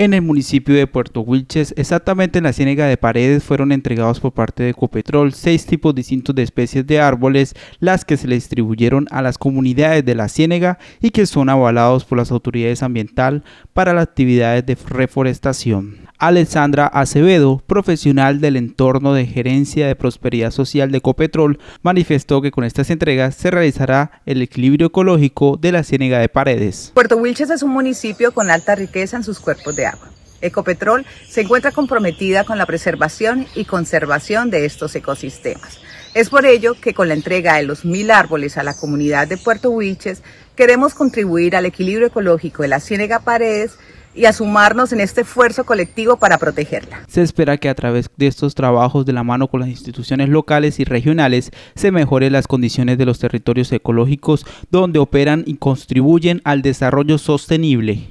en el municipio de Puerto Wilches, exactamente en la ciénaga de Paredes, fueron entregados por parte de Copetrol seis tipos distintos de especies de árboles, las que se le distribuyeron a las comunidades de la ciénaga y que son avalados por las autoridades ambiental para las actividades de reforestación. Alessandra Acevedo, profesional del entorno de gerencia de prosperidad social de Copetrol, manifestó que con estas entregas se realizará el equilibrio ecológico de la ciénaga de Paredes. Puerto Wilches es un municipio con alta riqueza en sus cuerpos de Ecopetrol se encuentra comprometida con la preservación y conservación de estos ecosistemas. Es por ello que con la entrega de los mil árboles a la comunidad de Puerto Huiches queremos contribuir al equilibrio ecológico de la Ciénega Paredes y a sumarnos en este esfuerzo colectivo para protegerla. Se espera que a través de estos trabajos de la mano con las instituciones locales y regionales se mejoren las condiciones de los territorios ecológicos donde operan y contribuyen al desarrollo sostenible.